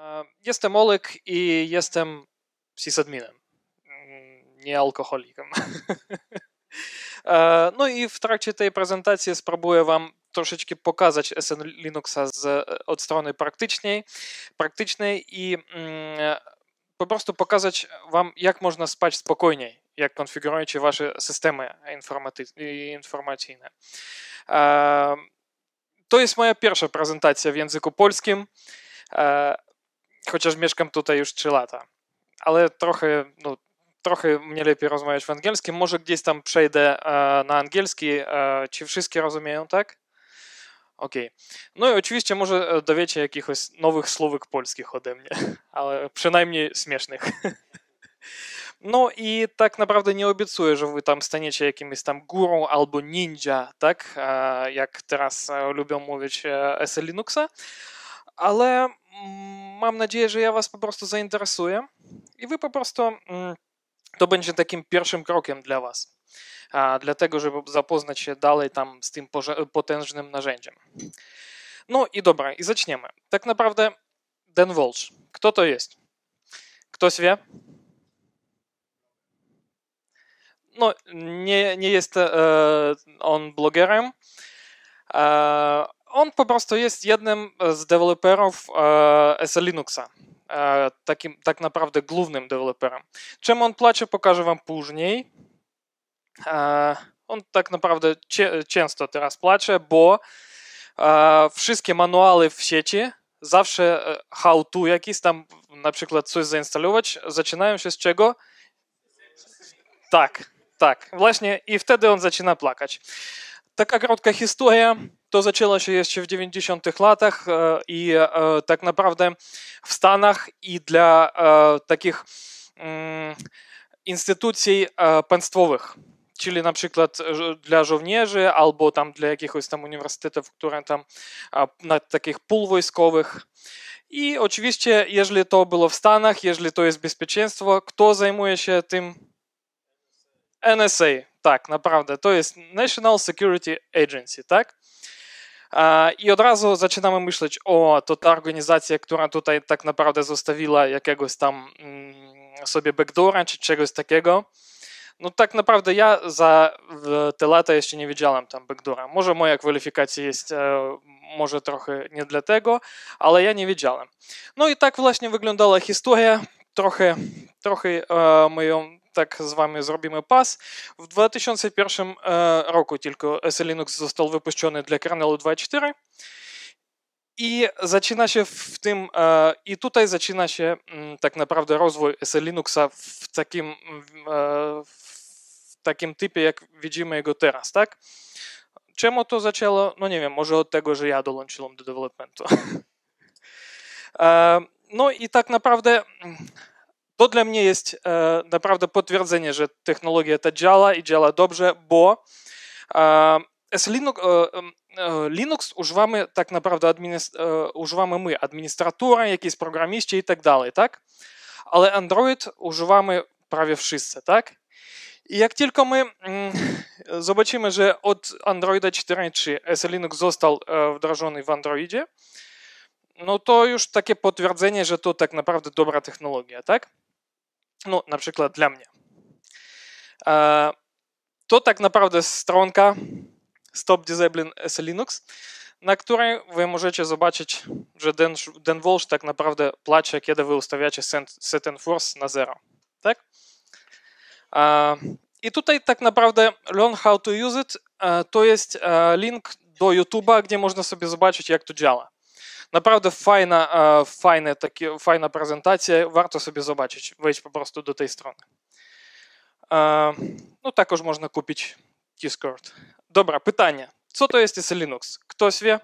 E, jestem Olek i jestem sysadminem, mm, nie alkoholikiem. E, no i w trakcie tej prezentacji spróbuję Wam troszeczkę pokazać SN Linuxa z, e, od strony praktycznej, praktycznej i mm, po prostu pokazać Wam, jak można spać spokojniej, jak konfigurujecie Wasze systemy informacyjne. To jest moja pierwsza prezentacja w języku polskim chociaż mieszkam tutaj już 3 lata. Ale trochę, no, trochę mnie lepiej rozmawiać w angielskim. Może gdzieś tam przejdę e, na angielski. E, Czy wszystkie rozumieją, tak? Okej. Okay. No i oczywiście może e, dowiecie jakichś nowych słówek polskich ode mnie, ale przynajmniej śmiesznych. No i tak naprawdę nie obiecuję, że wy tam staniecie jakimś tam górą albo ninja, tak? Jak teraz lubią mówić SE Linuxa, ale mm, mam nadzieję, że ja Was po prostu zainteresuję i Wy po prostu to będzie takim pierwszym krokiem dla Was, dla tego, żeby zapoznać się dalej tam z tym potężnym narzędziem. No i dobra, i zaczniemy. Tak naprawdę Dan Walsh. Kto to jest? Ktoś wie? No, nie, nie jest on blogerem. on po prostu jest jednym z deweloperów e, Linuxa. E, takim tak naprawdę głównym deweloperem. Czemu on płaci, pokażę wam później. E, on tak naprawdę cie, często teraz płacze, bo e, wszystkie manualy w sieci, zawsze e, how to jakiś tam, na przykład coś zainstalować, zaczynają się z czego? Tak, tak, właśnie i wtedy on zaczyna płakać. Taka krótka historia. To zaczęło się jeszcze w 90-tych latach i tak naprawdę w Stanach i dla takich instytucji państwowych. Czyli na przykład dla żołnierzy albo tam dla jakichś tam uniwersytetów, które tam na takich pól wojskowych. I oczywiście, jeżeli to było w Stanach, jeżeli to jest bezpieczeństwo, kto zajmuje się tym? NSA. Tak, naprawdę, to jest National Security Agency, tak? I od razu zaczynamy myśleć, o, to ta organizacja, która tutaj tak naprawdę zostawiła jakiegoś tam mm, sobie backdoora czy czegoś takiego. No tak naprawdę ja za te lata jeszcze nie widziałem tam backdoora. Może moja kwalifikacja jest e, może trochę nie dlatego, ale ja nie widziałem. No i tak właśnie wyglądała historia, trochę, trochę e, moją tak з вами зробимо пас. В 2001 roku tylko SE został випущений dla kernelu 2.4. I zaczyna w tym, e, i tutaj zaczyna się mm, tak naprawdę rozwój SE w takim, e, takim typie, jak widzimy go teraz, tak? Czemu to zaczęło? No nie wiem, może od tego, że ja dołączyłem do developmentu. E, no i tak naprawdę mm, to dla mnie jest e, naprawdę potwierdzenie, że technologia ta działa i działa dobrze, bo e, Linux, e, e, Linux używamy tak naprawdę administ, e, używamy my, administratura, jakieś programiści i tak dalej, tak? Ale Android używamy prawie wszyscy, tak? I jak tylko my mm, zobaczymy, że od Androida 4.3 S-Linux został e, wdrożony w Androidzie, no to już takie potwierdzenie, że to tak naprawdę dobra technologia, tak? ну, na przykład dla mnie. To tak naprawdę strona Stop Disabling as Linux, na której wy możecie zobaczyć, że Den, Den Walsh tak naprawdę płacze, kiedy wy ustawiacie set and force na zero. Tak? I tutaj tak naprawdę Learn How to Use It to jest link do YouTube'a, gdzie można sobie zobaczyć, jak to działa. Naprawdę fajna, e, fajne, takie, fajna prezentacja, warto sobie zobaczyć, wejść po prostu do tej strony. E, no tak już można kupić Discord. Dobra, pytanie. Co to jest IS Linux? Ktoś wie?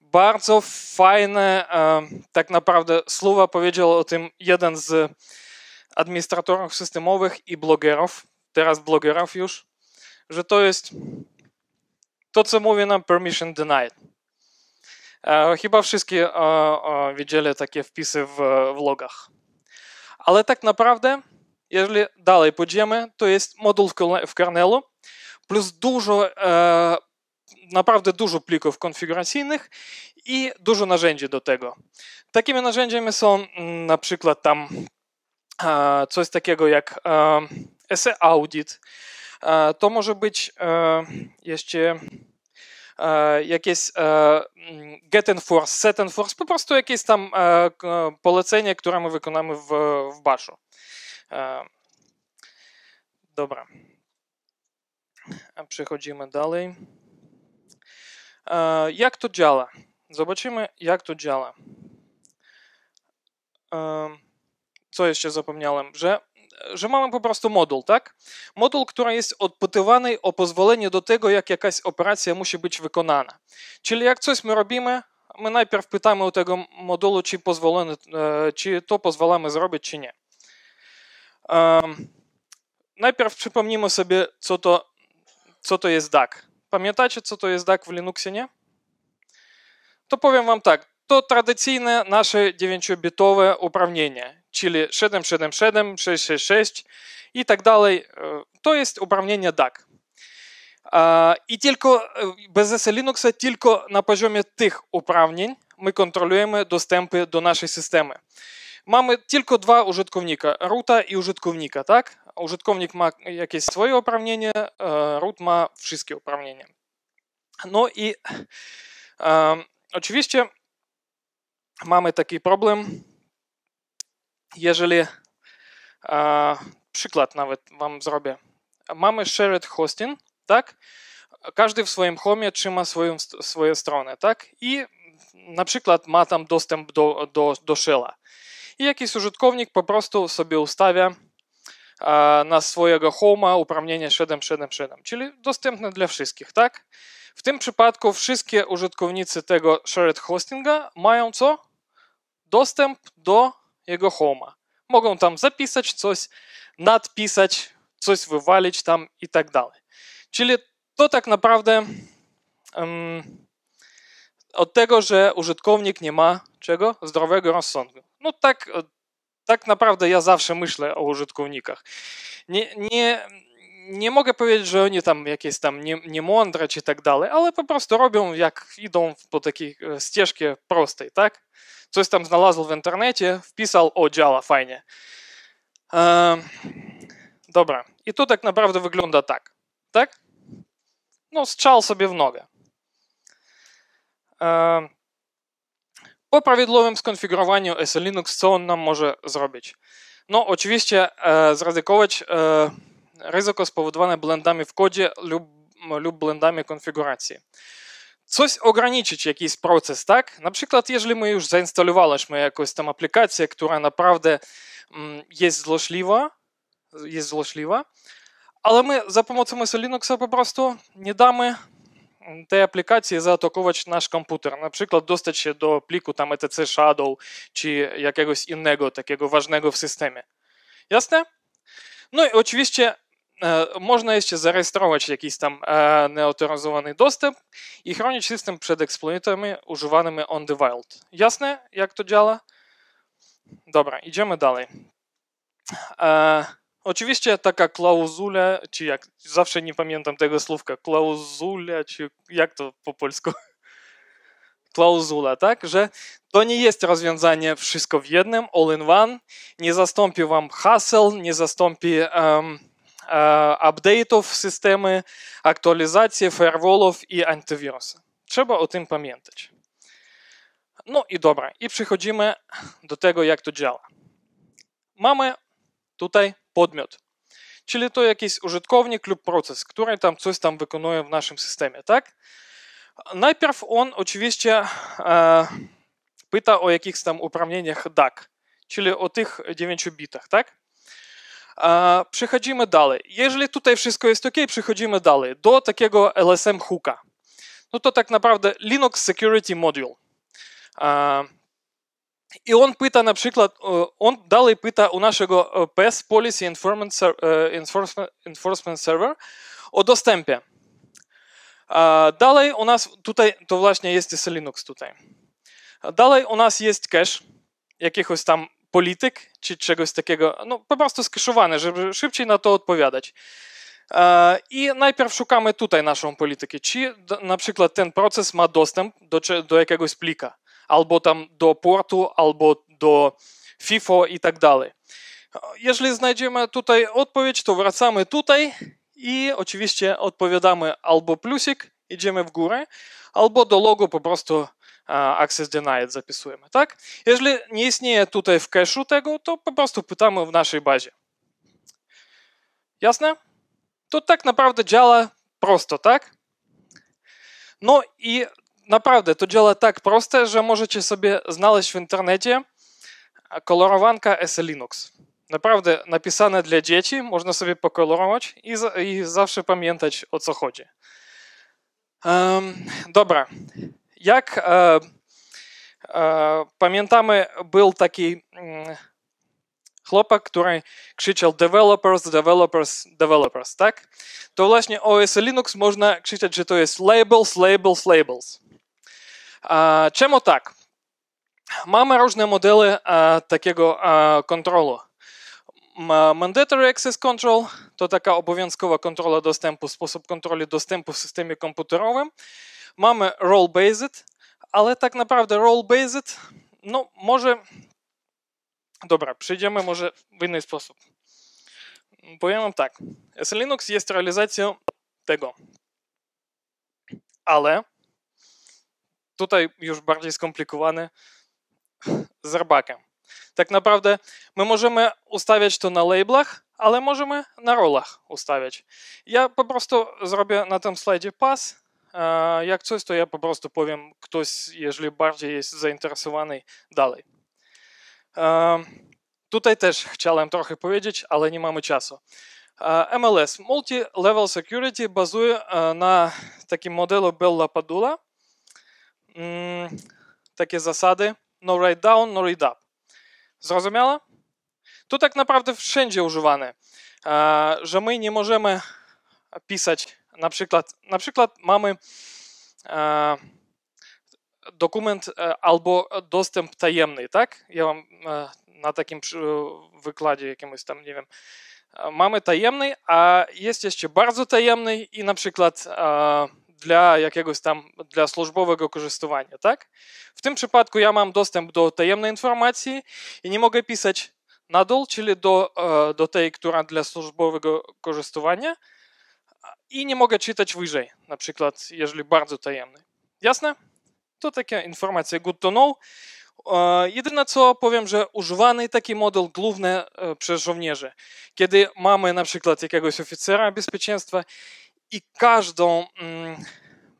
Bardzo fajne, e, tak naprawdę, słowa powiedział o tym jeden z administratorów systemowych i blogerów, teraz blogerów już, że to jest to, co mówi nam permission denied. E, chyba wszyscy e, e, widzieli takie wpisy w vlogach. Ale tak naprawdę, jeżeli dalej pójdziemy, to jest moduł w kernelu, plus dużo, naprawdę dużo plików konfiguracyjnych i dużo narzędzi do tego. Takimi narzędziami są mm, na przykład tam coś takiego jak SE Audit, E, to może być e, jeszcze e, jakieś mm, set setenforce, po prostu jakieś tam polecenie, które my wykonamy w, w baszu. Dobra. Przechodzimy dalej. Jak to działa? Zobaczymy, jak to działa. Co jeszcze zapomniałem, że że mamy po prostu moduł, tak? Moduł, który jest odpytywany o pozwolenie do tego, jak jakaś operacja musi być wykonana. Czyli jak coś my robimy, my najpierw pytamy u tego modułu, czy, pozwolone, czy to pozwalamy zrobić, czy nie. najpierw przypomnijmy sobie, co to, co to jest DAC. Pamiętacie, co to jest DAC w Linuxie, nie? To powiem wam tak. To tradycyjne nasze 9-bitowe uprawnienie. Чили 777, 666 и так далее. Э, то есть управление DAC. І тільки без э, Linux тільки на пожомі тих управлінь ми контролюємо доступи до нашої системи. Маємо тільки два ужитковника рута і ужитковника. так? Ужитковник має якесь своє управління, э, рут має всі управління. Ну і, очевидно, маємо такий проблем, jeżeli przykład nawet wam zrobię. Mamy shared hosting, tak? Każdy w swoim homie trzyma swoją, swoje strony, tak? I na przykład ma tam dostęp do, do, do shella. I jakiś użytkownik po prostu sobie ustawia a, na swojego homa uprawnienie 777, czyli dostępne dla wszystkich, tak? W tym przypadku wszystkie użytkownicy tego shared hostinga mają co? Dostęp do jego homa. Mogą tam zapisać coś, nadpisać, coś wywalić tam i tak dalej. Czyli to tak naprawdę um, od tego, że użytkownik nie ma czego? Zdrowego rozsądku. No tak, e, tak naprawdę ja zawsze myślę o użytkownikach. Nie, nie, nie mogę powiedzieć, że oni tam jakieś tam nie, nie mądrać i tak dalej, ale po prostu robią jak idą po takiej e, ścieżce prostej, tak? Coś tam znalazł w internecie, wpisał, o działa, fajnie. E, dobra, i to tak naprawdę wygląda tak, tak? No strzał sobie w nogę. E, po prawidłowym skonfigurowaniu SLinux, co on nam może zrobić? No oczywiście e, zredukować e, ryzyko spowodowane blendami w kodzie lub, lub blendami konfiguracji. Coś ograniczyć jakiś proces, tak? Na przykład, jeżeli my już zainstalowaliśmy jakąś tam aplikację, która naprawdę jest złośliwa, jest złośliwa, ale my za pomocą MS Linuxa po prostu nie damy tej aplikacji zaatakować nasz komputer. Na przykład dostać się do pliku tam etc Shadow czy jakiegoś innego takiego ważnego w systemie. Jasne? No i oczywiście E, można jeszcze zarejestrować jakiś tam e, nieautoryzowany dostęp i chronić system przed eksploitami używanymi on the wild. Jasne, jak to działa? Dobra, idziemy dalej. E, oczywiście taka klauzula, czy jak zawsze nie pamiętam tego słówka, klauzula, czy jak to po polsku? Klauzula, tak? Że to nie jest rozwiązanie wszystko w jednym, all in one, nie zastąpi wam hassle, nie zastąpi um, апдейтів системи, актуалізації firewallów i антивіруса. Trzeba o tym pamiętać. No i dobra, i przechodzimy do tego, jak to działa. Mamy tutaj podmiot, czyli to jakiś użytkownik lub proces, który tam coś tam wykonuje w naszym systemie, tak? Najpierw on oczywiście pyta o jakichś tam uprawnieniach DAC, czyli o tych 9 bitach, tak? Przechodzimy dalej. Jeżeli tutaj wszystko jest ok, przechodzimy dalej do takiego LSM hooka. No to tak naprawdę Linux Security Module. I on pyta na przykład, on dalej pyta u naszego PS Policy e, Enforcement, Server o dostępie. Dalej u nas tutaj, to właśnie jest Linux tutaj. Dalej u nas jest cache, jakiegoś tam polityk czy czegoś takiego, no po prostu skaszowane, żeby szybciej na to odpowiadać. E, I najpierw szukamy tutaj naszą politykę, czy na przykład ten proces ma dostęp do, do jakiegoś plika, albo tam do portu, albo do FIFO i tak dalej. E, jeżeli znajdziemy tutaj odpowiedź, to wracamy tutaj i oczywiście odpowiadamy albo plusik, idziemy w górę, albo do logo po prostu access denied zapisujemy, tak? Jeżeli nie istnieje tutaj w cache'u tego, to po prostu pytamy w naszej bazie. Jasne? To tak naprawdę działa prosto, tak? No i naprawdę to działa tak proste, że możecie sobie znaleźć w internecie kolorowanka S Linux. Naprawdę napisane dla dzieci, można sobie pokolorować i, i zawsze pamiętać o co chodzi. Um, dobra. Jak e, e, pamiętamy był taki mm, chłopak, który krzyczał який developers, developers, developers, tak? To właśnie власне, OS Linux można krzyczeć, że to jest labels, labels, labels. E, czemu tak? Mamy różne modele e, takiego e, kontrolu. Mandatory Access Control to taka obowiązkowa kontrola dostępu, sposób kontroli dostępu w systemie komputerowym. Mamy role-based, ale tak naprawdę role-based, no może. Dobra, przyjdziemy może w inny sposób. Powiem wam tak. SLinux jest realizacją tego. Ale tutaj już bardziej skomplikowane z rabakiem. Tak naprawdę my możemy ustawiać to na labelach, ale możemy na rolach ustawiać. Ja po prostu zrobię na tym slajdzie pas Jak coś, to ja po prostu powiem, ktoś, jeżeli bardziej jest zainteresowany, dalej. Tutaj też chciałem trochę powiedzieć, ale nie mamy czasu. MLS, Multi-Level Security, bazuje e, na takim modelu Bella Padula. Mm, takie zasady no write down, no read up. Zrozumiała? To tak naprawdę wszędzie używane, że my nie możemy pisać na przykład, na przykład mamy e, dokument e, albo dostęp tajemny, tak? Ja wam e, na takim wykładzie jakimś tam, nie wiem, e, mamy tajemny, a jest jeszcze bardzo tajemny i na przykład e, dla jakiegoś tam, dla służbowego korzystania, tak? W tym przypadku ja mam dostęp do tajemnej informacji i nie mogę pisać na dół, czyli do, e, do tej, która dla służbowego korzystania, i nie mogę czytać wyżej, na przykład, jeżeli bardzo tajemny. Jasne? To takie informacje good to know. E, jedyne co powiem, że używany taki model główny e, przez żołnierzy. Kiedy mamy na przykład jakiegoś oficera bezpieczeństwa i każdą mm,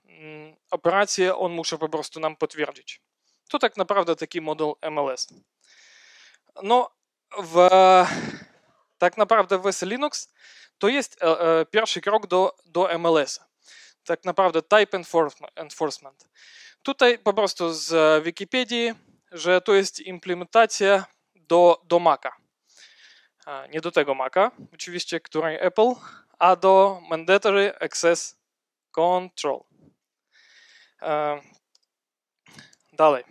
mm, operację on musi po prostu nam potwierdzić. To tak naprawdę taki model MLS. No, w, tak naprawdę w S Linux to jest e, e, pierwszy krok do, do mls Tak naprawdę Type Enforcement. Tutaj po prostu z Wikipedii, że to jest implementacja do, do Maca. Nie do tego Maca, oczywiście, który Apple, a do Mandatory Access Control. E, dalej.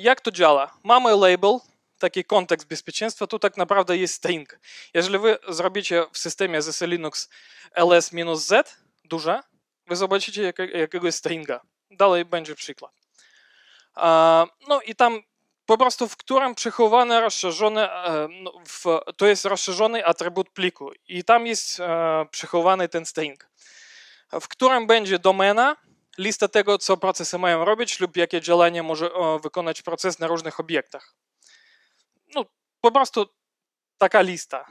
Jak to działa? Mamy label, taki kontekst bezpieczeństwa, to tak naprawdę jest string. Jeżeli wy zrobicie w systemie ZS Linux ls-z duże, wy zobaczycie jak, jakiegoś stringa. Dalej będzie przykład. no i tam po prostu w którym przechowany rozszerzony, e, no, to jest rozszerzony atrybut pliku i tam jest e, przechowany ten string, w którym będzie domena, lista tego, co procesy mają robić lub jakie działania może e, wykonać proces na różnych obiektach po prostu taka lista.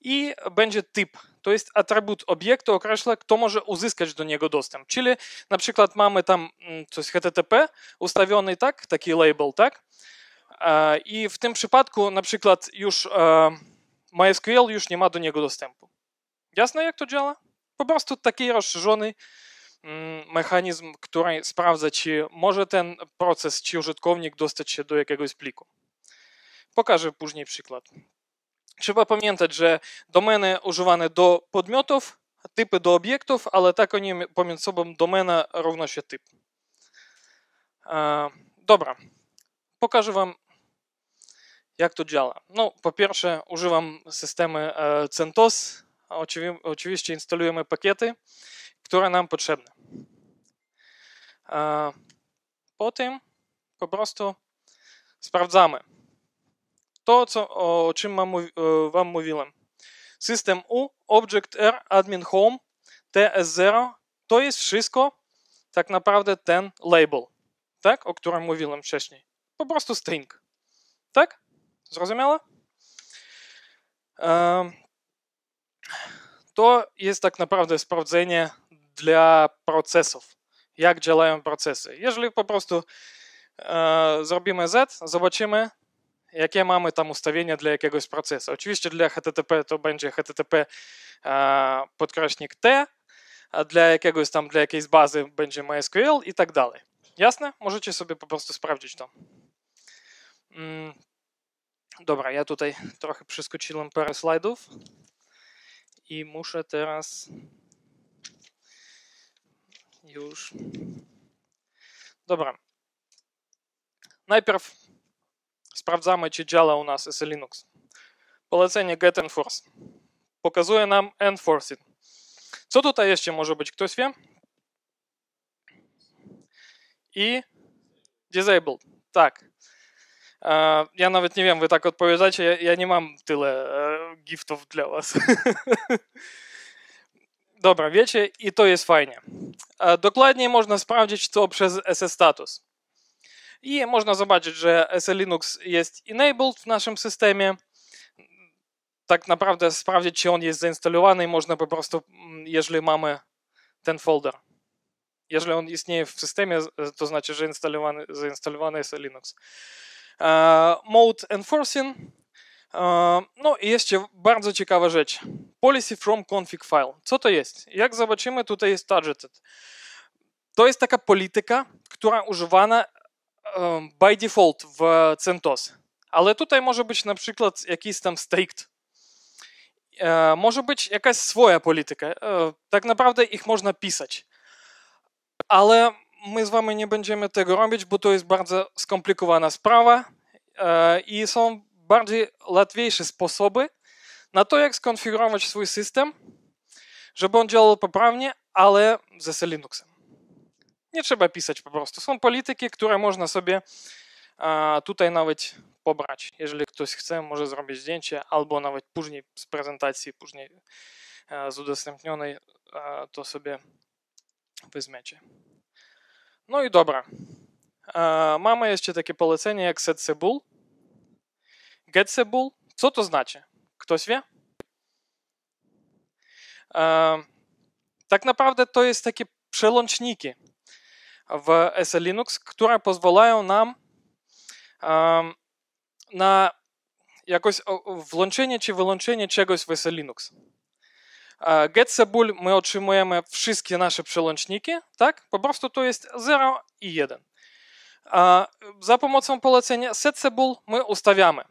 I będzie typ, to jest atrybut obiektu określa, kto może uzyskać do niego dostęp. Czyli na przykład mamy tam mm, coś HTTP ustawiony tak, taki label, tak? E, I w tym przypadku na przykład już e, MySQL już nie ma do niego dostępu. Jasne jak to działa? Po prostu taki rozszerzony mm, mechanizm, który sprawdza, czy może ten proces, czy użytkownik dostać się do jakiegoś pliku. Pokażę później przykład. Trzeba pamiętać, że domeny używane do podmiotów, typy do obiektów, ale tak oni pomiędzy sobą domena równa się typ. E, dobra, pokażę Wam, jak to działa. No, po pierwsze, używam systemy e, CentOS. Oczywi oczywiście instalujemy pakiety, które nam potrzebne. E, potem po prostu sprawdzamy то, о чим ми, вам мовили. System U, Object R, Admin Home, TS0, to jest wszystko tak naprawdę ten label, tak? o którym mówiłem wcześniej. Po prostu string. Tak? Zrozumiałe? To jest tak naprawdę sprawdzenie dla procesów, jak działają procesy. Jeżeli po prostu zrobimy Z, zobaczymy, jakie mamy tam ustawienia dla jakiegoś procesu. Oczywiście dla HTTP to będzie HTTP podkreśnik T, a dla jakiegoś tam, dla jakiejś bazy będzie MySQL i tak dalej. Jasne? Możecie sobie po prostu sprawdzić to. Mm. Dobra, ja tutaj trochę przeskoczyłem parę slajdów i muszę teraz już. Dobra. Najpierw Sprawdzamy, czy działa u nas SE Linux. Polecenie get enforce. Pokazuje nam enforce it. Co tutaj jeszcze może być? Ktoś wie? I disabled. Tak. E, ja nawet nie wiem, wy tak odpowiadacie, ja, ja nie mam tyle e, giftów dla was. Dobra, wiecie, i to jest fajnie. E, dokładnie można sprawdzić to przez SS status i można zobaczyć, że SE jest enabled w naszym systemie. Tak naprawdę sprawdzić, czy on jest zainstalowany i można po prostu, mm, jeżeli mamy ten folder. Jeżeli on istnieje w systemie, to znaczy, że instalowany, zainstalowany jest e, mode Enforcing. E, no i jeszcze bardzo ciekawa rzecz. Policy from config file. Co to jest? Jak zobaczymy, tutaj jest targeted. To jest taka polityka, która używana by default w CentOS. ale tutaj może być na przykład jakiś tam staked. może być jakaś swoja polityka. E, tak naprawdę ich można pisać. Ale my z wami nie będziemy tego robić, bo to jest bardzo skomplikowana sprawa e, i są bardziej łatwiejsze sposoby na to, jak skonfigurować swój system, żeby on działał poprawnie, ale ze Linuxem. Nie trzeba pisać po prostu. Są polityki, które można sobie tutaj nawet pobrać. Jeżeli ktoś chce, może zrobić zdjęcie albo nawet później z prezentacji, później z udostępnionej to sobie weźmiecie. No i dobra. Mamy jeszcze takie polecenie jak setcebul. Getcebul. Co to znaczy? Ktoś wie? Tak naprawdę to jest takie przełączniki w SE Linux, które pozwalają nam na якось włączenie czy wyłączenie czegoś w SE Linux. E, Get ми wszystkie nasze наші tak? так? Попросту, to jest 0 i 1. E, za pomocą polecenia setcebul my ustawiamy.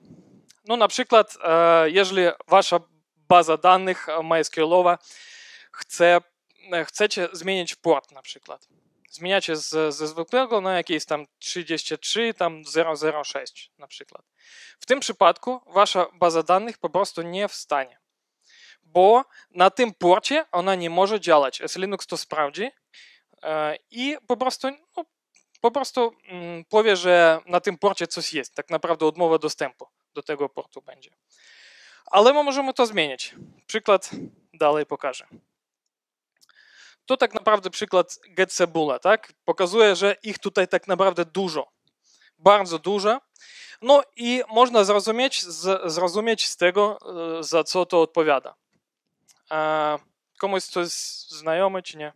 No na przykład, e, jeżeli wasza baza danych MySQLowa chce, chcecie zmienić port na przykład zmieniacie z, ze zwykłego na jakieś tam 33, tam 006 na przykład. W tym przypadku wasza baza danych po prostu nie wstanie, bo na tym porcie ona nie może działać. S Linux to sprawdzi e, i po prostu no, po prostu mm, powie, że na tym porcie coś jest. Tak naprawdę odmowa dostępu do tego portu będzie. Ale my możemy to zmienić. Przykład dalej pokażę. Tu tak naprawdę przykład Getsebula, tak? Pokazuje, że ich tutaj tak naprawdę dużo, bardzo dużo. No i można zrozumieć z, zrozumieć z tego, e, za co to odpowiada. E, komuś to jest znajome czy nie?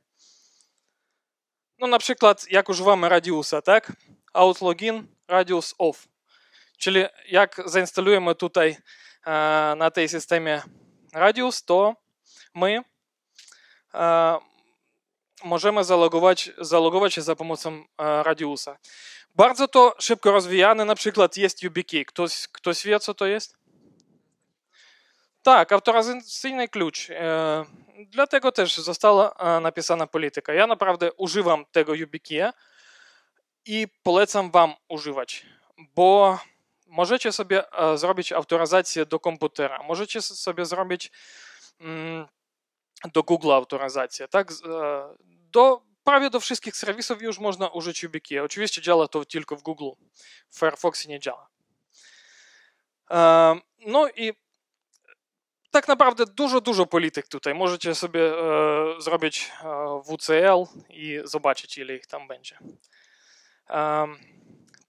No na przykład jak używamy radiusa, tak? Outlogin, login, radius off. Czyli jak zainstalujemy tutaj e, na tej systemie radius, to my możemy zalogować, zalogować się za pomocą e, Radiusa. Bardzo to szybko rozwijane, na przykład jest YubiKey. Ktoś, ktoś wie, co to jest? Tak, autoryzacyjny klucz. E, dlatego też została e, napisana polityka. Ja naprawdę używam tego YubiKeya i polecam Wam używać, bo możecie sobie zrobić autoryzację do komputera, możecie sobie zrobić mm, do Google autoryzację, tak? E, do, prawie do wszystkich serwisów już można użyć YubiKey. Oczywiście działa to tylko w Google, w Firefoxie nie działa. No i tak naprawdę dużo, dużo polityk tutaj. Możecie sobie e, zrobić e, WCL i zobaczyć, ile ich tam będzie.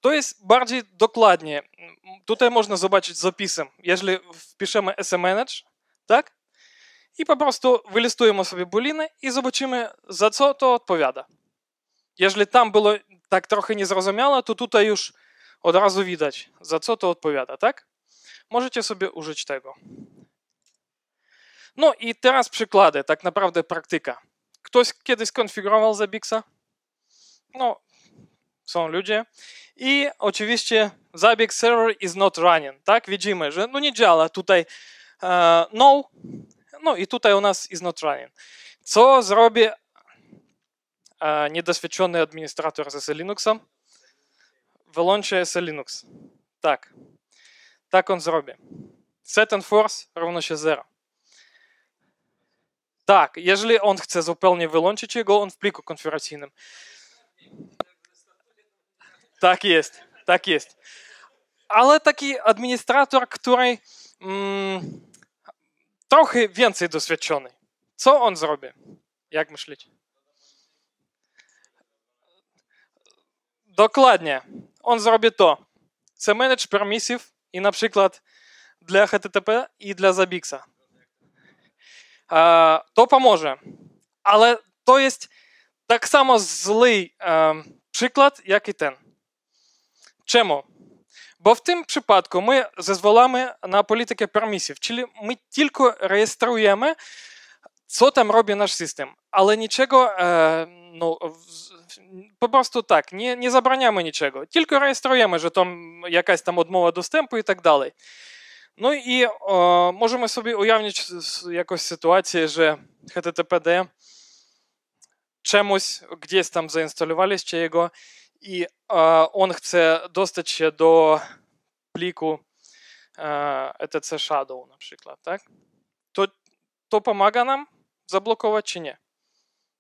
To jest bardziej dokładnie. Tutaj można zobaczyć zapisem. Jeżeli wpiszemy SMNage, tak? i po prostu wylistujemy sobie buliny i zobaczymy, za co to odpowiada. Jeżeli tam było tak trochę niezrozumiałe, to tutaj już od razu widać, za co to odpowiada, tak? Możecie sobie użyć tego. No i teraz przykłady, tak naprawdę praktyka. Ktoś kiedyś konfigurował Zabixa? No, są ludzie. I oczywiście Zabbix server is not running, tak? Widzimy, że no nie działa tutaj e, no, No i tutaj u nas is not running. Co zrobi e, niedoświadczony administrator z Linuxem? Wyłączy S Linux. Tak. Tak on zrobi. Set and force równo się 0. Tak, jeżeli on chce zupełnie wyłączyć jego, on w pliku konfiguracyjnym. Tak jest, tak jest. Ale taki administrator, który mm, trochy więcej doświadczony. Co on zrobi? Jak myślicie? Dokładnie. On zrobi to. Це менедж пермісів і, наприклад, для HTTP і для Zabbix. То поможе. Але то є так само злий приклад, як і ten. Чому? Бо в tym przypadku my zezwalamy na politykę permissive, czyli my tylko rejestrujemy, co tam robi nasz system, ale niczego ну, po prostu tak, nie, nie zabraniamy niczego, tylko rejestrujemy, że tam jakaś tam odmowa dostępu i tak dalej. Ну і о, можемо собі уявити якось ситуацію, що HTTPD чимось, десь там заінсталювали ще його, i он chce dostać się do pliku ETC Shadow na przykład, tak? To, to pomaga nam zablokować czy nie?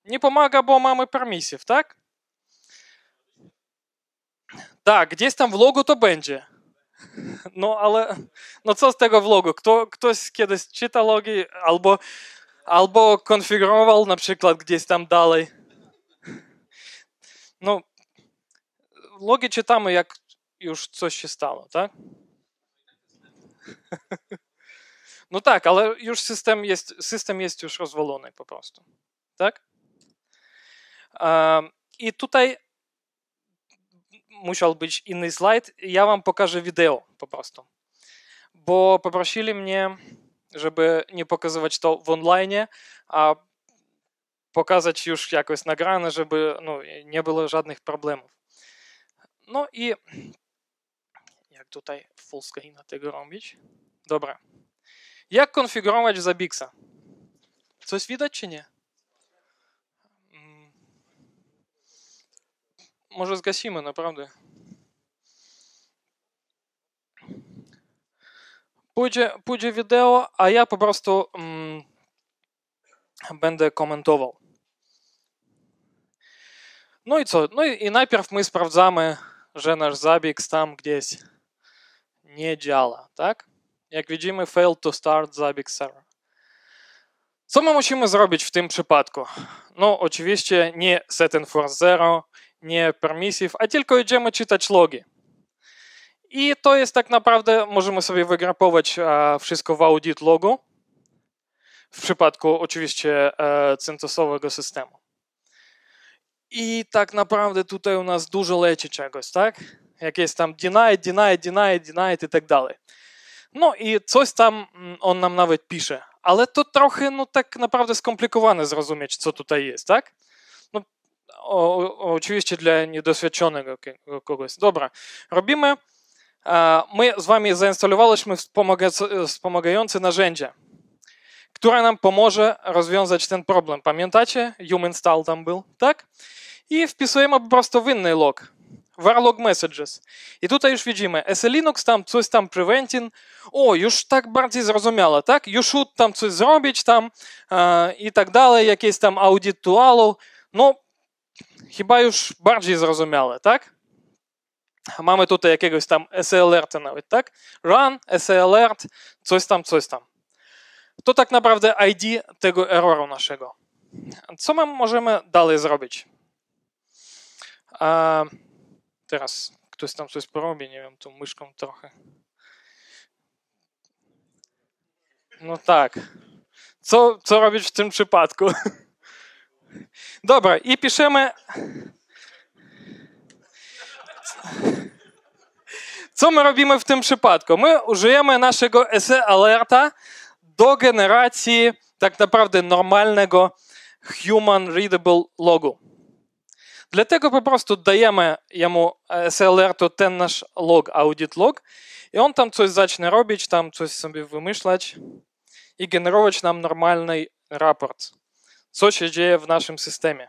Nie pomaga, bo mamy permisję, tak? Tak, gdzieś tam w logu to będzie. No ale no co z tego vlogu? Kto, ktoś kiedyś czytał logi albo, albo konfigurował na przykład gdzieś tam dalej. No logi czytamy, jak już coś się stało, tak? No tak, ale już system jest, system jest już rozwalony po prostu, tak? I tutaj musiał być inny slajd. Ja wam pokażę wideo po prostu, bo poprosili mnie, żeby nie pokazywać to w online, a pokazać już jakoś nagrane, żeby no, nie było żadnych problemów. No i jak tutaj full ina tego robić? Dobra. Jak konfigurować Zabixa? Coś widać czy nie? Mm. Może zgasimy, naprawdę. Pójdzie, pójdzie wideo, a ja po prostu mm, będę komentował. No i co? No i, i najpierw my sprawdzamy że nasz zabieg tam gdzieś nie działa, tak? Jak widzimy, fail to start zabieg server. Co my musimy zrobić w tym przypadku? No, oczywiście nie set enforce zero, nie permissive, a tylko idziemy czytać logi. I to jest tak naprawdę, możemy sobie wygrapować e, wszystko w audit logu, w przypadku oczywiście e, CentOSowego systemu. І так направду тут у нас дуже лечі чогось, так? Якесь там denied, denied, denied, denied і так далі. Ну і щось там он нам навіть пише. Але тут трохи, ну так направду, скомплікуване зрозуміти, що тут є, так? Ну, Очевидно, для недосвідченого когось. Добре. Робимо. Ми з вами заінсталювали ж ми вспомагаюці нажендя. która nam pomoże rozwiązać ten problem. Pamiętacie? Human style tam był, tak? I wpisujemy po prostu w inny log. Warlog Messages. I tutaj już widzimy, SLinux tam coś tam preventing, o, już tak bardziej zrozumiałe, tak? Już tam coś zrobić tam e, i tak dalej, jakieś tam audit allow. no, chyba już bardziej zrozumiałe, tak? Mamy tutaj jakiegoś tam SLR-a nawet, tak? Run, SLR, coś tam, coś tam. To tak naprawdę ID tego erroru naszego. Co my możemy dalej zrobić? teraz ktoś tam coś porobi, nie wiem, tą myszką trochę. No tak. Co, co robić w tym przypadku? Dobra, i piszemy. Co my robimy w tym przypadku? My użyjemy naszego SE alerta до generacji tak naprawdę normalnego human readable logu. Dlatego po prostu dajemy jemu SLR to ten nasz log, audit log, i on tam coś zacznie robić, tam coś sobie wymyślać i generować nam normalny raport, co się dzieje w naszym systemie.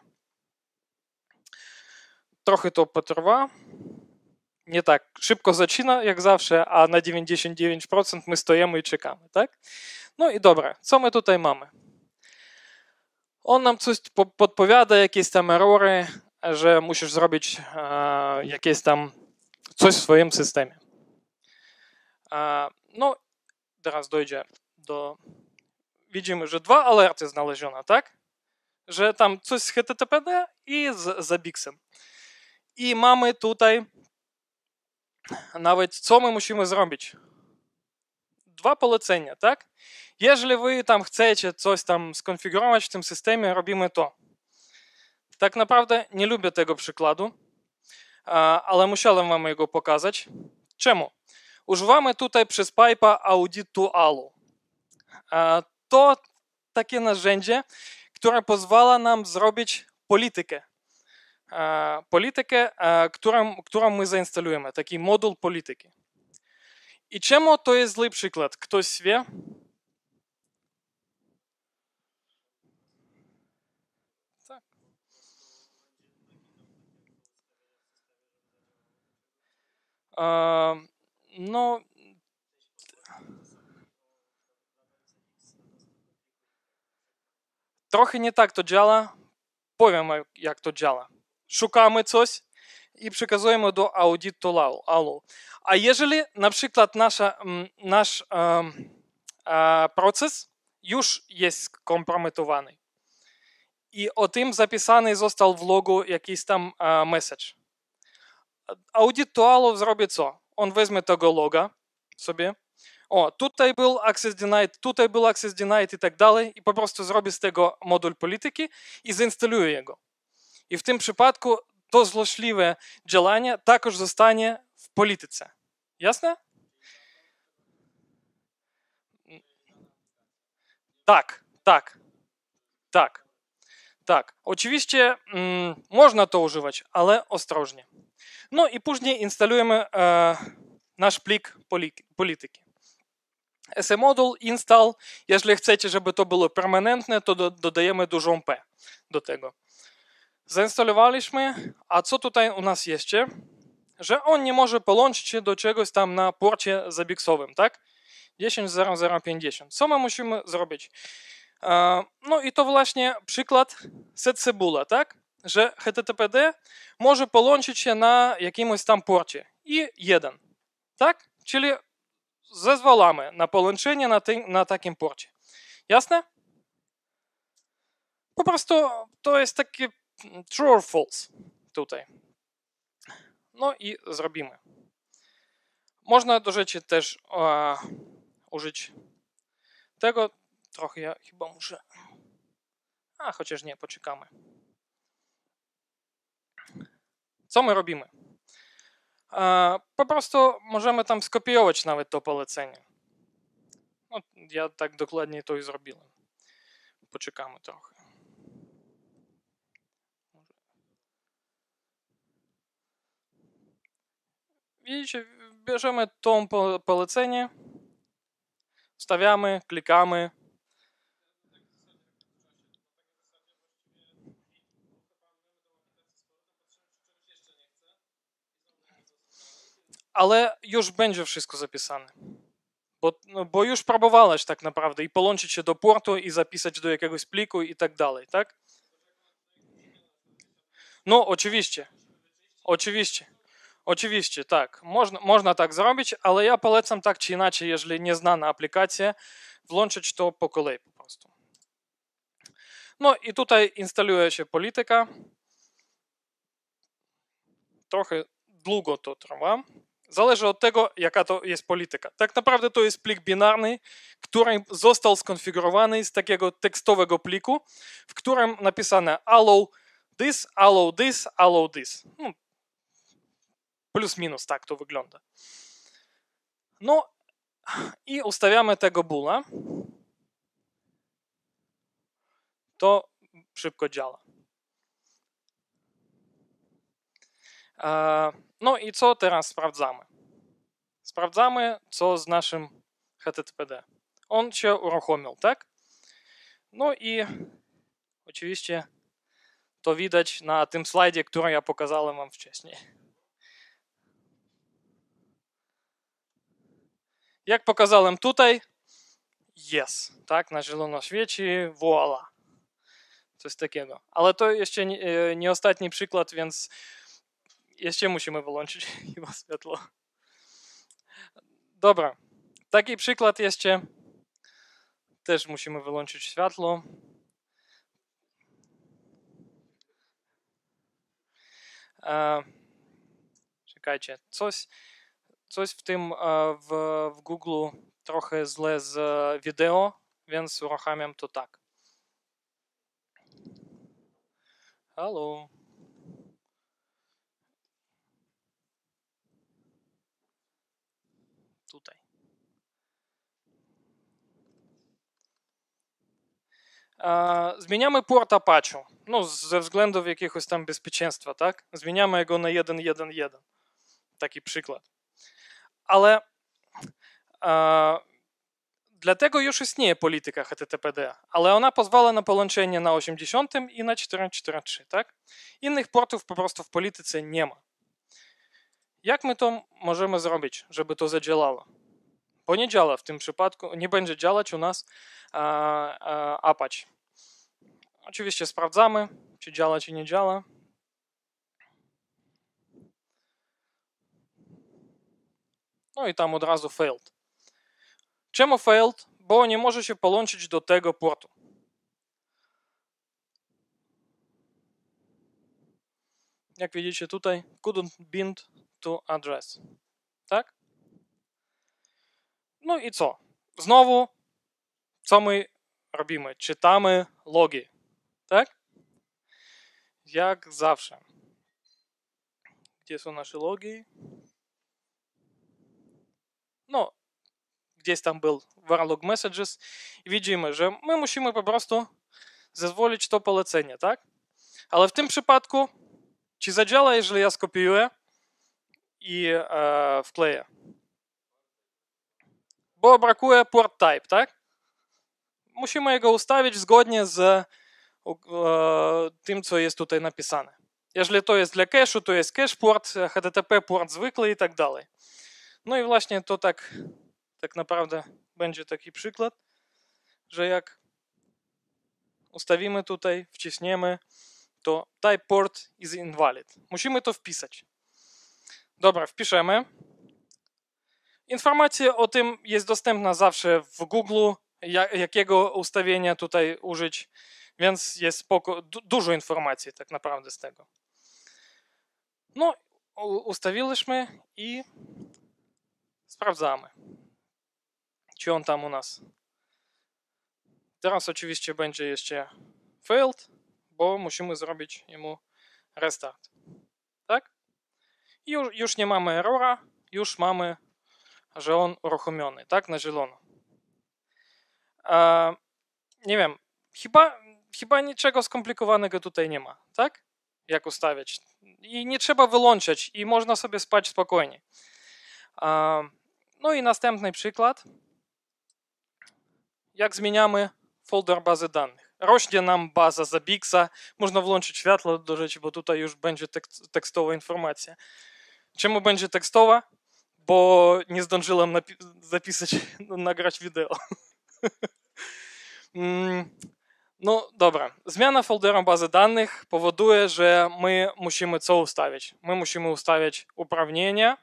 Trochę to potrwa. Nie tak, szybko zaczyna, jak zawsze, a na 99% my stoimy i czekamy, tak? No i dobra, co my tutaj mamy? On nam coś podpowiada, jakieś tam erory, że musisz zrobić e, jakieś tam coś w swoim systemie. E, no, teraz dojdzie do... Widzimy, że dwa alerty znaleziono, tak? Że tam coś z HTTPD i z Zabiksem. I mamy tutaj nawet co my musimy zrobić dwa полицення, tak? Jeżeli ви там хочете щось там сконфігурувати в цій системі, робимо Tak naprawdę nie lubię tego przykładu, ale musiałem wam jego pokazać. Czemu? Używamy tutaj przez Pipe'a audytualu. To takie narzędzie, które pozwala nam zrobić politykę. Politykę, którą, którą my zainstalujemy, taki moduł polityki. І чому то є злий приклад? Хтось ве? Так. А, ну, трохи не так то джала. Повімо, як то джала. Шукаємо щось, i przekazujemy do audytu ALU. A jeżeli na przykład nasza, mm, nasz e, proces już jest kompromitowany i o tym zapisany został w logu jakiś tam e, message, audyt ALU zrobi co? On weźmie tego loga sobie, o, tutaj był access denied, tutaj był access denied i tak dalej i po prostu zrobi z tego moduł polityki i zainstaluje go. I w tym przypadku то злошливе джелання також зостане в політиці. Ясно? Так, так. Так. Так. Oczywiście можна то уживати, але осторожні. Ну і później інсталюємо е, наш плік політики. se install. Якщо хочете, щоб то було перманентне, то додаємо дуже P до того. zainstalowaliśmy, a co tutaj u nas jeszcze? Że on nie może połączyć się do czegoś tam na porcie zabiksowym, tak? 10.0050. Co my musimy zrobić? E, no i to właśnie przykład cebula, tak? Że HTTPD może połączyć się na jakimś tam porcie i jeden, tak? Czyli zezwalamy na połączenie na, tym, na takim porcie. Jasne? Po prostu to jest takie true or false tutaj. No i zrobimy. Można do rzeczy też e, użyć tego. Trochę ja chyba muszę. A chociaż nie, poczekamy. Co my robimy? E, po prostu możemy tam skopiować nawet to polecenie. No, ja tak dokładnie to i zrobiłem. Poczekamy trochę. Widzicie, bierzemy to polecenie, stawiamy, klikamy. Ale już będzie wszystko zapisane. Bo, no, bo już próbowałeś tak naprawdę i połączyć się do portu i zapisać do jakiegoś pliku i tak dalej, tak? No, oczywiście. Oczywiście. Oczywiście, tak. Można, można tak zrobić, ale ja polecam tak czy inaczej, jeżeli nie znana aplikacja, włączyć to po kolei po prostu. No i tutaj instaluje się polityka. Trochę długo to trwa. Zależy od tego, jaka to jest polityka. Tak naprawdę to jest plik binarny, który został skonfigurowany z takiego tekstowego pliku, w którym napisane allow this, allow this, allow this. No, Plus minus tak to wygląda. No i ustawiamy tego bula. To szybko działa. No i co teraz sprawdzamy? Sprawdzamy, co z naszym HTTPD. On się uruchomił, tak? No i oczywiście to widać na tym slajdzie, który ja pokazałem wam wcześniej. Jak pokazałem tutaj, jest, tak, na zielono świeci, voila. Coś takiego. No. Ale to jeszcze nie, e, nie ostatni przykład, więc jeszcze musimy wyłączyć chyba światło. Dobra, taki przykład jeszcze. Też musimy wyłączyć światło. E, czekajcie, coś Coś w tym e, w, w Google trochę źle z e, wideo, więc uruchamiam to tak. Halo. Tutaj. E, zmieniamy port Apache, no ze względów jakiegoś tam bezpieczeństwa, tak? Zmieniamy go na 1.1.1. Taki przykład ale e, dlatego już istnieje polityka HTTPD, ale ona pozwala na połączenie na 80 i na 443, tak? Innych portów po prostu w polityce nie ma. Jak my to możemy zrobić, żeby to zadziałało? Bo nie działa w tym przypadku, nie będzie działać u nas e, e, Apache. Oczywiście sprawdzamy, czy działa, czy nie działa. No i tam od razu failed. Czemu failed? Bo nie może się połączyć do tego portu. Jak widzicie tutaj, couldn't bind to address. Tak? No i co? Znowu, co my robimy? Czytamy logi. Tak? Jak zawsze. Gdzie są nasze logi? No, gdzieś tam był warlog messages i widzimy, że my musimy po prostu zezwolić to polecenie, tak? Ale w tym przypadku, czy zadziała, jeżeli ja skopiuję i e, wkleję? Bo brakuje port type, tak? Musimy go ustawić zgodnie z e, tym, co jest tutaj napisane. Jeżeli to jest dla cache'u, to jest cache port, HTTP port zwykły i tak dalej. No i właśnie to tak, tak naprawdę będzie taki przykład, że jak ustawimy tutaj, wciśniemy, to type port is invalid. Musimy to wpisać. Dobra, wpiszemy. Informacja o tym jest dostępna zawsze w Google, jakiego ustawienia tutaj użyć, więc jest spoko, dużo informacji tak naprawdę z tego. No, ustawiliśmy i Sprawdzamy, czy on tam u nas. Teraz oczywiście będzie jeszcze failed, bo musimy zrobić mu restart. Tak? I już, już nie mamy errora, już mamy, że on uruchomiony, tak? Na zielono. E, nie wiem, chyba, chyba niczego skomplikowanego tutaj nie ma, tak? Jak ustawiać. I nie trzeba wyłączać i można sobie spać spokojnie. E, no i następny przykład. Jak zmieniamy folder bazy danych. Rośnie nam baza Zabixa. Można włączyć światło do rzeczy, bo tutaj już będzie tekstowa informacja. Czemu będzie tekstowa? Bo nie zdążyłem zapisać, no, nagrać wideo. Mm, no dobra, zmiana foldera bazy danych powoduje, że my musimy co ustawić? My musimy ustawić uprawnienia,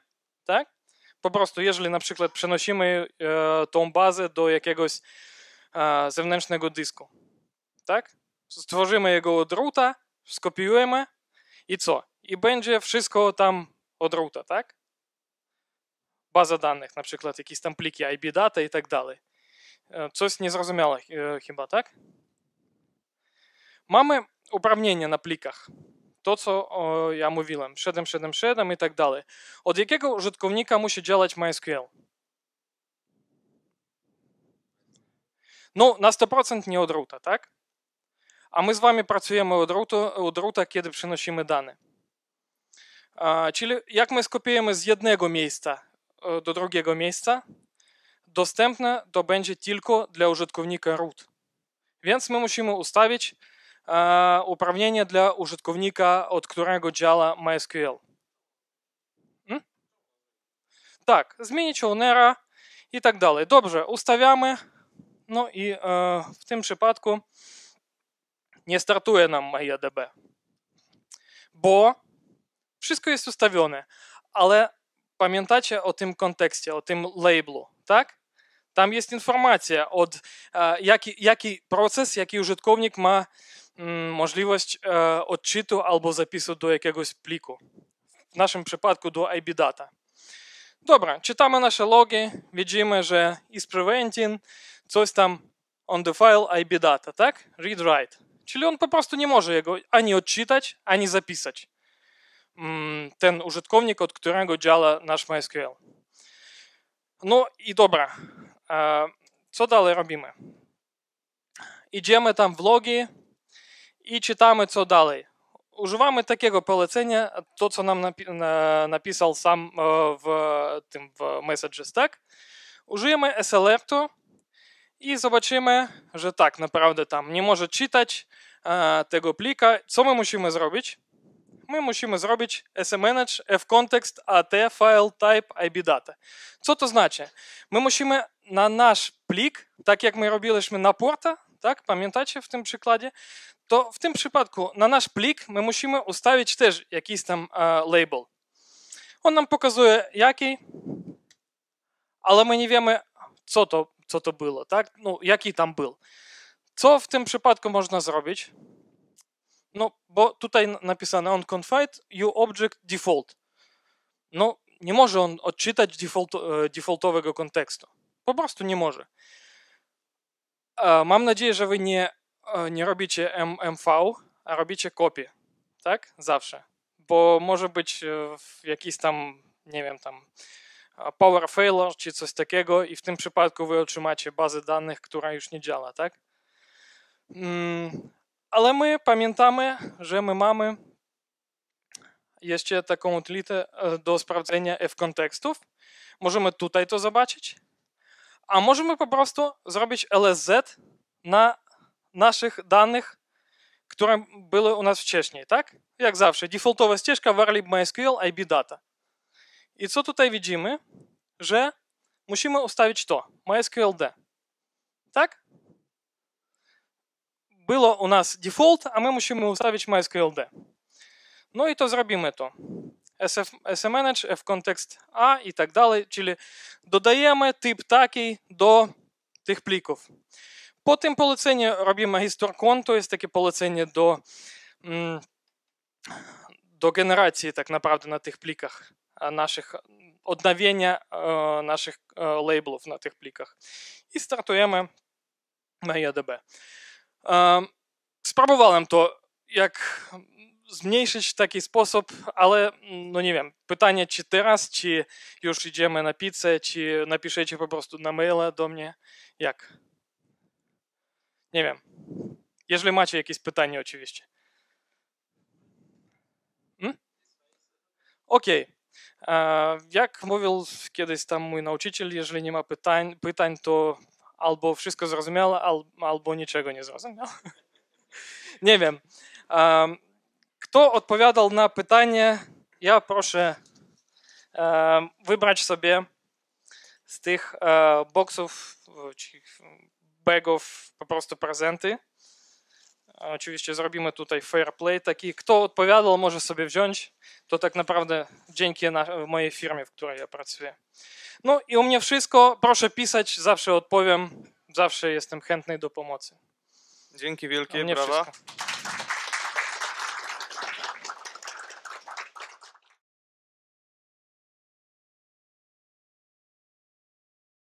tak? po prostu, jeżeli na przykład przenosimy e, tą bazę do jakiegoś e, zewnętrznego dysku, tak? Stworzymy jego od skopiujemy i co? I będzie wszystko tam od roota, tak? Baza danych, na przykład jakieś tam pliki IB data i tak dalej. E, Coś niezrozumiałe e, chyba, tak? Mamy uprawnienia na plikach to, co ja mówiłem, 777 i tak dalej. Od jakiego użytkownika musi działać MySQL? No, na 100% nie od ruta, tak? A my z wami pracujemy od ruta, od ruta kiedy przynosimy dane. czyli jak my skopiujemy z jednego miejsca e, do drugiego miejsca, dostępne to będzie tylko dla użytkownika root. Więc my musimy ustawić E, uprawnienia dla użytkownika, od którego działa MySQL. Hmm? Tak, zmienić ownera i tak dalej. Dobrze, ustawiamy. No i e, w tym przypadku nie startuje nam MariaDB, bo wszystko jest ustawione, ale pamiętacie o tym kontekście, o tym labelu, tak? Tam jest informacja, od, e, jaki, jaki proces, jaki użytkownik ma Mm, możliwość e, odczytu albo zapisu do jakiegoś pliku. W naszym przypadku do IBData. Dobra, czytamy nasze logi, widzimy, że is preventing coś tam on the file IBData, tak? Read write. Czyli on po prostu nie może jego ani odczytać, ani zapisać. Mm, ten użytkownik, od którego działa nasz MySQL. No i dobra, e, co dalej robimy? Idziemy tam w logi, i czytamy co dalej. Używamy takiego полецення, to co nam napisał sam e, w тим, в Message Stack. Użyjemy SLR-tu i zobaczymy, że tak naprawdę tam nie może czytać e, tego plika. Co my musimy zrobić? My musimy zrobić smanage fcontext at file type ibdata. Co to znaczy? My musimy na nasz plik, tak jak my robiliśmy na porta, tak, pamiętacie w tym przykładzie, to w tym przypadku na nasz plik my musimy ustawić też jakiś tam e, label. On nam pokazuje jaki, ale my nie wiemy, co to, co to było, tak? No, jaki tam był. Co w tym przypadku można zrobić? No, bo tutaj napisane on confide you object default. No, nie może on odczytać default, e, defaultowego kontekstu. Po prostu nie może. E, mam nadzieję, że wy nie E, nie robicie MV, a robicie kopię, tak? Zawsze. Bo może być e, jakiś tam, nie wiem, tam e, power failure czy coś takiego i w tym przypadku wy otrzymacie bazę danych, która już nie działa, tak? Mm, ale my pamiętamy, że my mamy jeszcze taką utilitę do sprawdzenia f-kontekstów. Możemy tutaj to zobaczyć, a możemy po prostu zrobić LSZ na наших данных, которые были у нас в Чечні, так? Як завжди, дефолтова стежка varlib MySQL IB data. І це тут видимо, що мусимо уставити що? MySQLD. Так? Було у нас дефолт, а ми мусимо уставити MySQLD. Ну і то зробимо то. SMNage, fcontext A і так далі. Чили додаємо тип такий до тих пліків. Potem polecenie robimy historkon, to jest takie polecenie do, do generacji tak naprawdę na tych plikach naszych, odnawienia naszych labelów na tych plikach. I startujemy na IADB. Spróbowałem to, jak zmniejszyć w taki sposób, ale no nie wiem, pytanie czy teraz, czy już idziemy na pizzę, czy napiszecie po prostu na maila do mnie, jak? Nie wiem. Jeżeli macie jakieś pytanie, oczywiście. Hmm? Okej. Okay. Jak mówił kiedyś tam mój nauczyciel, jeżeli nie ma pytań, pytań to albo wszystko zrozumiałe, albo niczego nie zrozumiał. nie wiem. Kto odpowiadał na pytanie, ja proszę e, wybrać sobie z tych e, boksów bagów po prostu prezenty. Oczywiście zrobimy tutaj fair play taki. Kto odpowiadał, może sobie wziąć. To tak naprawdę dzięki na, mojej firmie, w której ja pracuję. No i u mnie wszystko. Proszę pisać, zawsze odpowiem. Zawsze jestem chętny do pomocy. Dzięki wielkie, no, brawa. Wszystko.